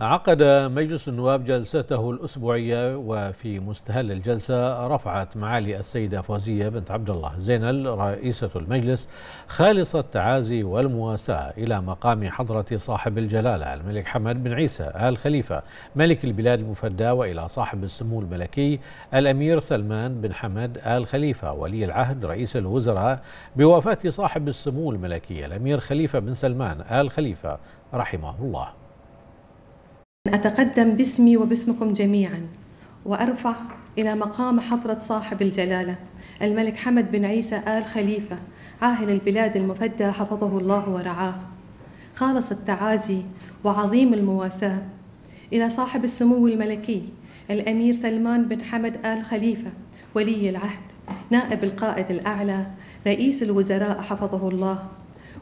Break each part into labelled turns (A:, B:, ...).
A: عقد مجلس النواب جلسته الأسبوعية وفي مستهل الجلسة
B: رفعت معالي السيدة فوزية بنت عبد الله زينل رئيسة المجلس خالص التعازي والمواساة إلى مقام حضرة صاحب الجلالة الملك حمد بن عيسى آل خليفة ملك البلاد المفدى وإلى صاحب السمو الملكي الأمير سلمان بن حمد آل خليفة ولي العهد رئيس الوزراء بوفاة صاحب السمو الملكي الأمير خليفة بن سلمان آل خليفة رحمه الله
C: أتقدم باسمي وباسمكم جميعا وأرفع إلى مقام حضرة صاحب الجلالة الملك حمد بن عيسى آل خليفة عاهل البلاد المفدى حفظه الله ورعاه خالص التعازي وعظيم المواساة إلى صاحب السمو الملكي الأمير سلمان بن حمد آل خليفة ولي العهد نائب القائد الأعلى رئيس الوزراء حفظه الله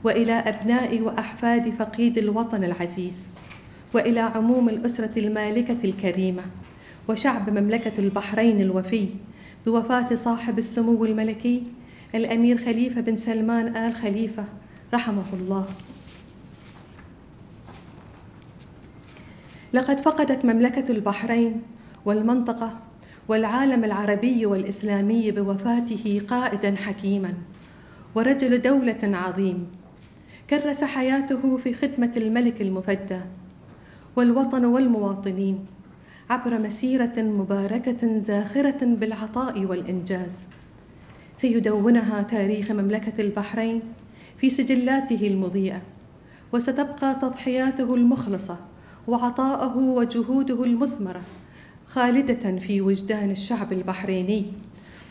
C: وإلى أبنائي وأحفادي فقيد الوطن العزيز والى عموم الاسره المالكه الكريمه وشعب مملكه البحرين الوفي بوفاه صاحب السمو الملكي الامير خليفه بن سلمان ال خليفه رحمه الله لقد فقدت مملكه البحرين والمنطقه والعالم العربي والاسلامي بوفاته قائدا حكيما ورجل دوله عظيم كرس حياته في خدمه الملك المفدى والوطن والمواطنين عبر مسيرة مباركة زاخرة بالعطاء والإنجاز سيدونها تاريخ مملكة البحرين في سجلاته المضيئة وستبقى تضحياته المخلصة وعطاءه وجهوده المثمرة خالدة في وجدان الشعب البحريني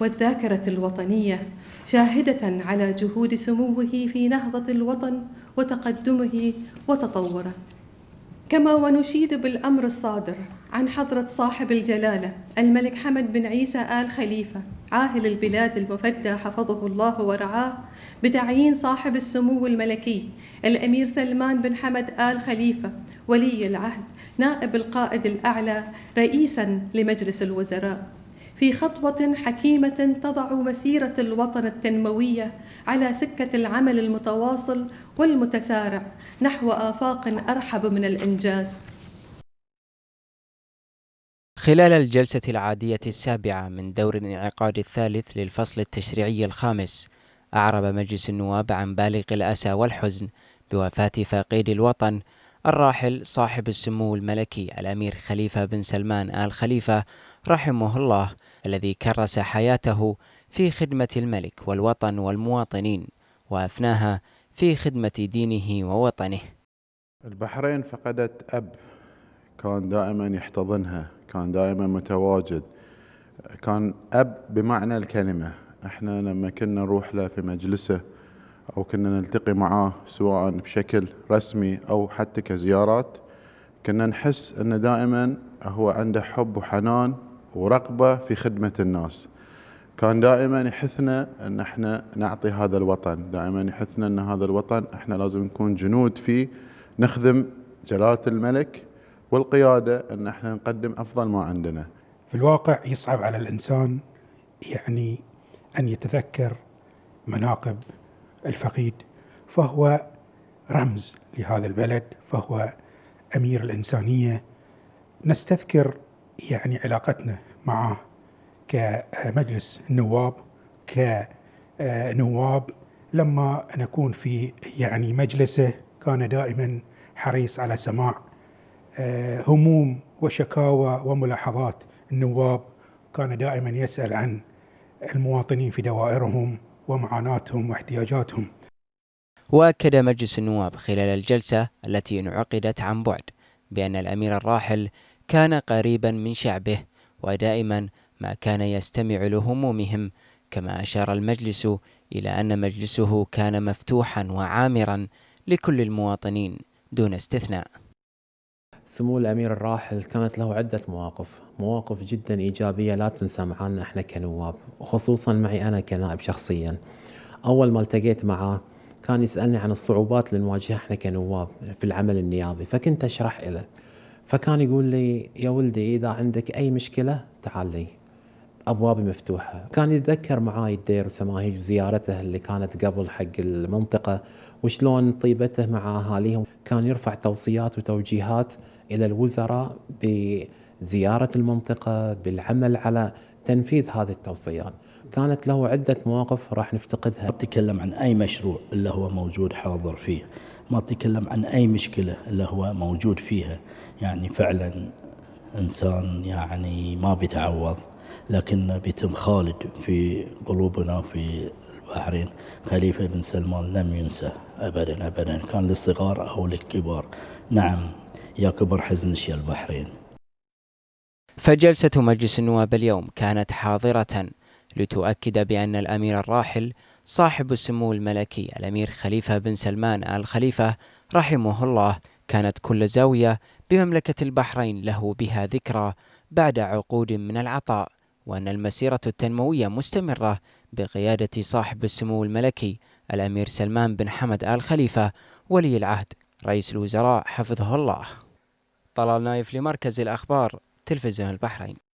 C: والذاكرة الوطنية شاهدة على جهود سموه في نهضة الوطن وتقدمه وتطوره كما ونشيد بالأمر الصادر عن حضرة صاحب الجلالة الملك حمد بن عيسى آل خليفة عاهل البلاد المفدى حفظه الله ورعاه بتعيين صاحب السمو الملكي الأمير سلمان بن حمد آل خليفة ولي العهد نائب القائد الأعلى رئيسا لمجلس الوزراء في خطوة حكيمة تضع مسيرة الوطن التنموية على سكة العمل المتواصل والمتسارع نحو آفاق أرحب من الإنجاز.
A: خلال الجلسة العادية السابعة من دور الانعقاد الثالث للفصل التشريعي الخامس، أعرب مجلس النواب عن بالغ الأسى والحزن بوفاة فقيد الوطن الراحل صاحب السمو الملكي الأمير خليفة بن سلمان آل خليفة رحمه الله الذي كرس حياته في خدمة الملك والوطن والمواطنين وأفناها في خدمة دينه ووطنه
B: البحرين فقدت أب كان دائما يحتضنها كان دائما متواجد كان أب بمعنى الكلمة احنا لما كنا نروح له في مجلسه أو كنا نلتقي معاه سواء بشكل رسمي أو حتى كزيارات كنا نحس أنه دائما هو عنده حب وحنان ورغبة في خدمة الناس كان دائما يحثنا ان احنا نعطي هذا الوطن، دائما يحثنا ان هذا الوطن احنا لازم نكون جنود فيه نخدم جلالة الملك والقيادة ان احنا نقدم افضل ما عندنا. في الواقع يصعب على الانسان يعني ان يتذكر مناقب الفقيد فهو رمز لهذا البلد، فهو امير الانسانية. نستذكر يعني علاقتنا معه كمجلس النواب كنواب لما نكون في يعني مجلسه كان دائما حريص على سماع آه، هموم وشكاوى وملاحظات النواب كان دائما يسأل عن المواطنين في دوائرهم ومعاناتهم واحتياجاتهم
A: وأكد مجلس النواب خلال الجلسة التي انعقدت عن بعد بأن الأمير الراحل كان قريبا من شعبه ودائما ما كان يستمع لهمومهم كما أشار المجلس إلى أن مجلسه كان مفتوحا وعامرا لكل المواطنين دون استثناء سمو الأمير الراحل كانت له عدة مواقف مواقف جدا إيجابية لا تنسى معنا إحنا كنواب وخصوصا معي أنا كنائب شخصيا أول ما التقيت معه كان يسألني عن الصعوبات اللي نواجهها إحنا كنواب في العمل النيابي فكنت أشرح له فكان يقول لي يا ولدي اذا عندك اي مشكله تعال لي ابوابي مفتوحه كان يتذكر معاي الدير وسماهيج وزيارته اللي كانت قبل حق المنطقه وشلون طيبته مع اهاليهم كان يرفع توصيات وتوجيهات الى الوزراء بزياره المنطقه بالعمل على تنفيذ هذه التوصيات كانت له عده مواقف راح نفتقدها تتكلم عن اي مشروع الا هو
B: موجود حاضر فيه ما تكلم عن أي مشكلة اللي هو موجود فيها يعني فعلا إنسان يعني ما بيتعوض لكن بيتم خالد في قلوبنا في البحرين خليفة بن سلمان لم ينسى أبدا أبدا كان للصغار أو للكبار نعم يا كبر حزن شيا البحرين
A: فجلسة مجلس النواب اليوم كانت حاضرة لتؤكد بأن الأمير الراحل صاحب السمو الملكي الأمير خليفة بن سلمان آل خليفة رحمه الله كانت كل زاوية بمملكة البحرين له بها ذكرى بعد عقود من العطاء وأن المسيرة التنموية مستمرة بقيادة صاحب السمو الملكي الأمير سلمان بن حمد آل خليفة ولي العهد رئيس الوزراء حفظه الله طلال
C: نايف لمركز الأخبار تلفزيون البحرين